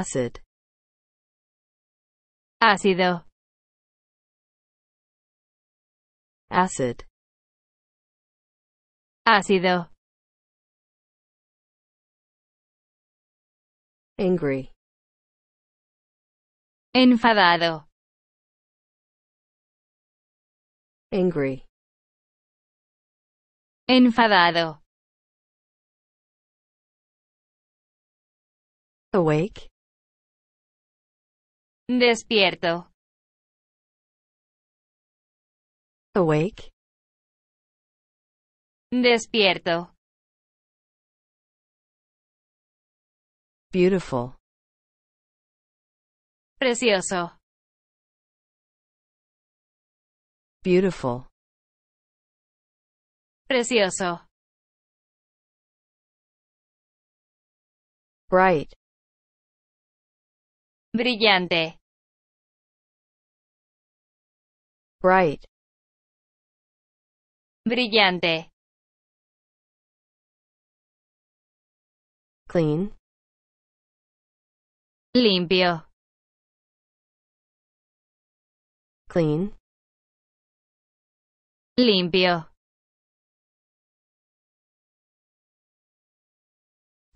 acid ácido acid ácido angry enfadado angry enfadado awake Despierto. Awake. Despierto. Beautiful. Precioso. Beautiful. Precioso. Bright. Brillante. Bright. Brillante. Clean. Limpio. Clean. Limpio.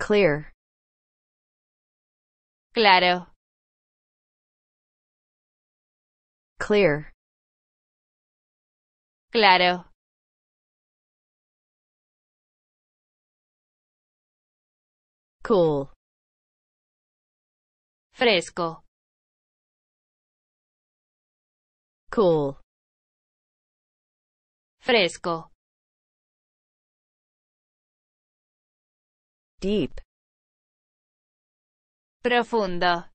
Clear. Claro. Clear. Claro. Cool. Fresco. Cool. Fresco. Deep. Profundo.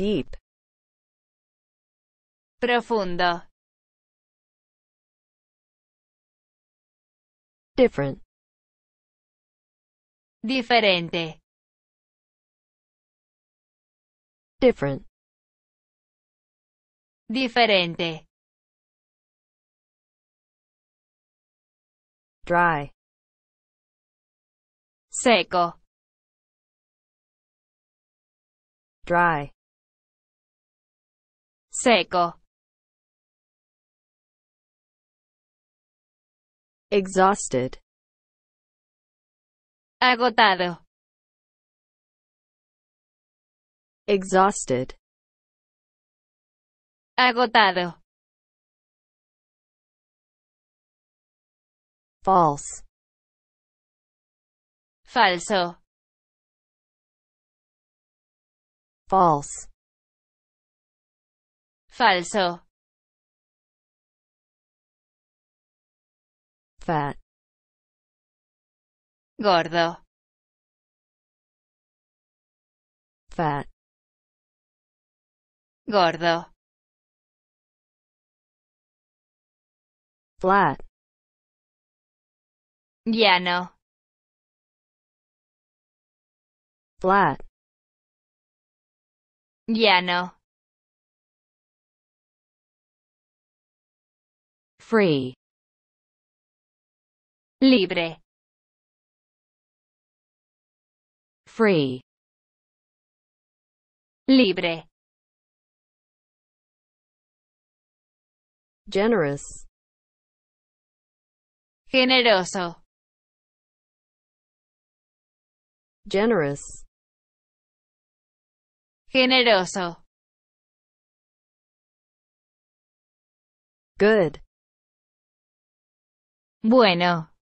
Deep. Profundo. Different. Diferente. Different. Diferente. Dry. Seco. Dry. Seco. Exhausted. Agotado. Exhausted. Agotado. False. Falso. False. falso fat gordo fat gordo flat llano flat llano free libre free libre generous generoso generous generoso good Bueno.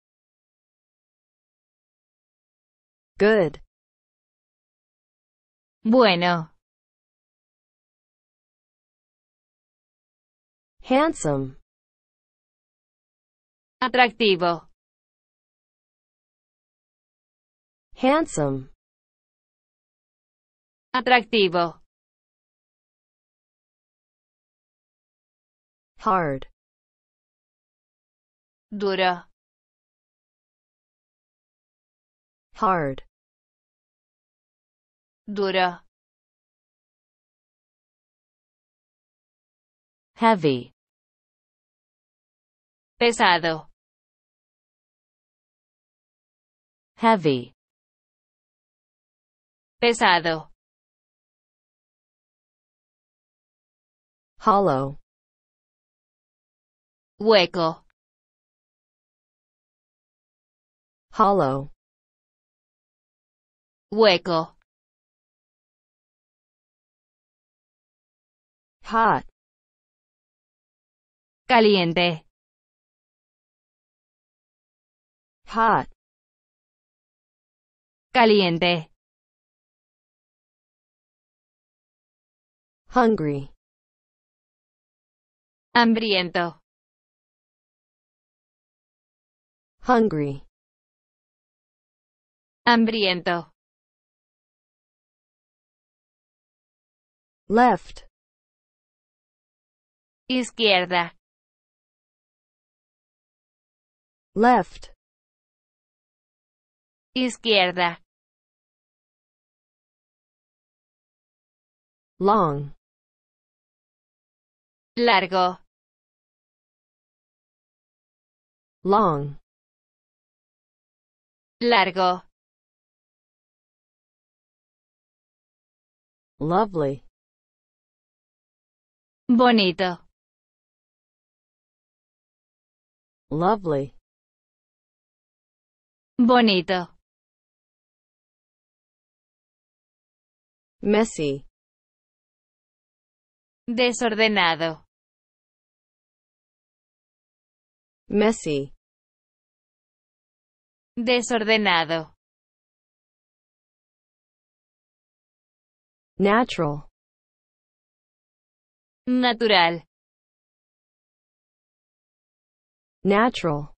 Good. Bueno. Handsome. Atractivo. Handsome. Atractivo. Hard dura hard dura heavy pesado heavy pesado hollow hueco hollow hueco hot caliente hot caliente hungry hambriento hungry Hambriento. Left. Izquierda. Left. Izquierda. Long. Largo. Long. Largo. Lovely. Bonito. Lovely. Bonito. Messy. Desordenado. Messy. Desordenado. Natural. Natural. Natural.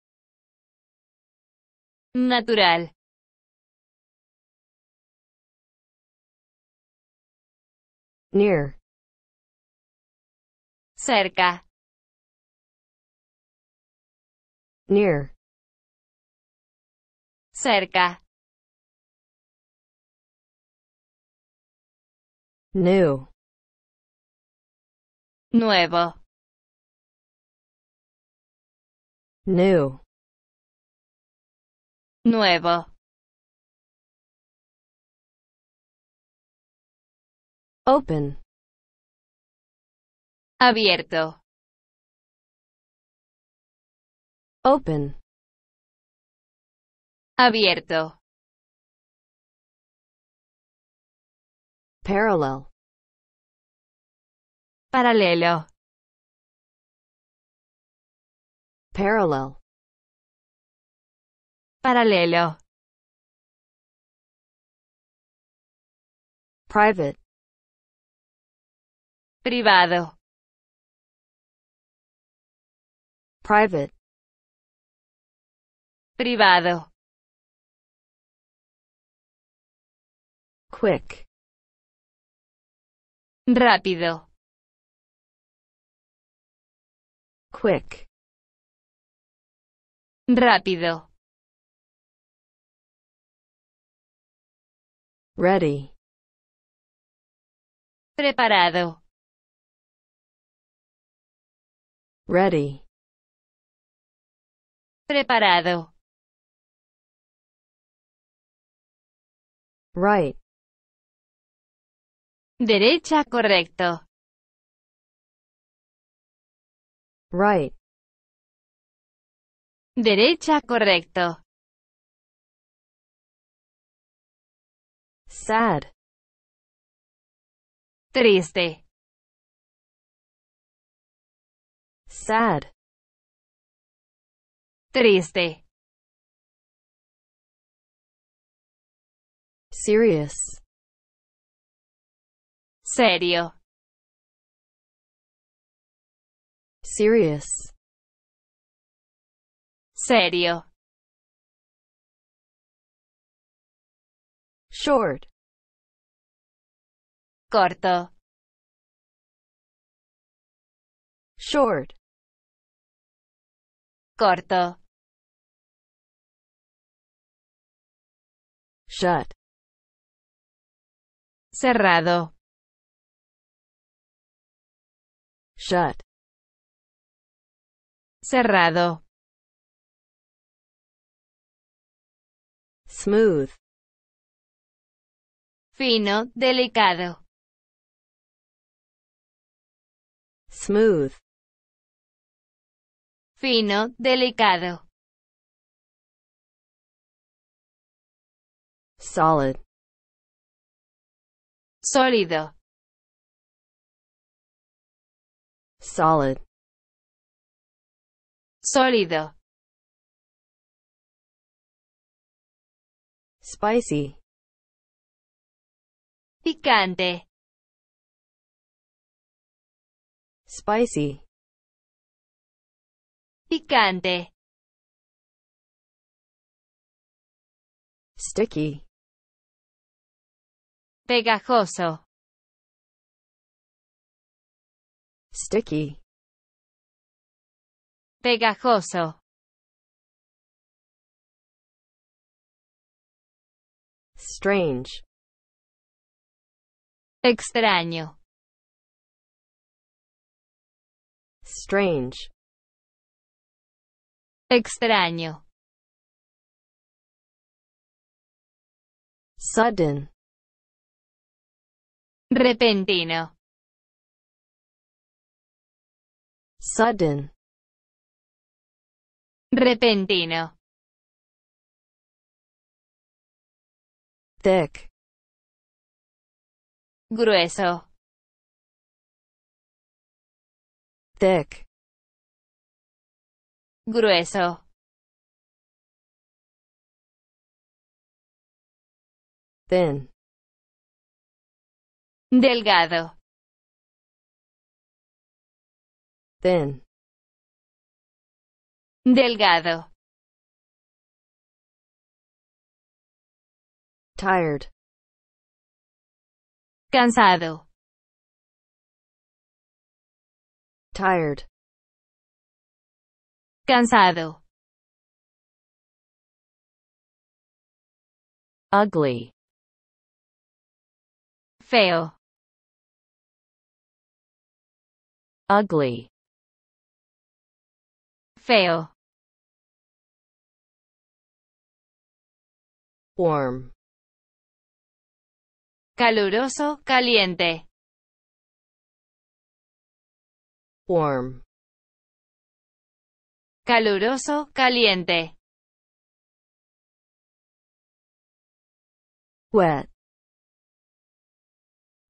Natural. Near. Cerca. Near. Cerca. New. Nueva. New. Nueva. Open. Abierto. Open. Abierto. parallel Paralelo. parallel Paralelo. private privado private privado quick Rápido. Quick. Rápido. Ready. Preparado. Ready. Preparado. Right. Derecha correcto. Right. Derecha correcto. Sad. Triste. Sad. Triste. Serious. Serio. Serious. Serio. Short. Corto. Short. Corto. Shut. Cerrado. Shut. Cerrado. Smooth. Fino, delicado. Smooth. Fino, delicado. Solid. Sólido. solid sólido spicy picante spicy picante sticky pegajoso Sticky. Pegajoso. Strange. Extraño. Strange. Extraño. Sudden. Repentino. sudden, repentino, thick, grueso, thick, grueso. Thin. Delgado. thin delgado tired cansado tired cansado ugly feo ugly Feo. Warm. Caluroso, caliente. Warm. Caluroso, caliente. Wet.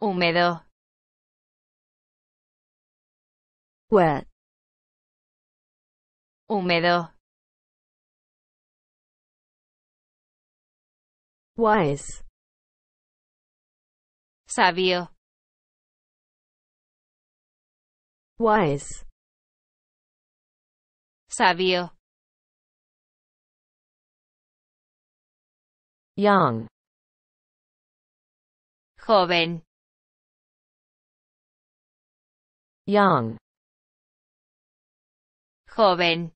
Húmedo. Wet húmedo. Wise. Sabio. Wise. Sabio. Young. Joven. Young. Joven.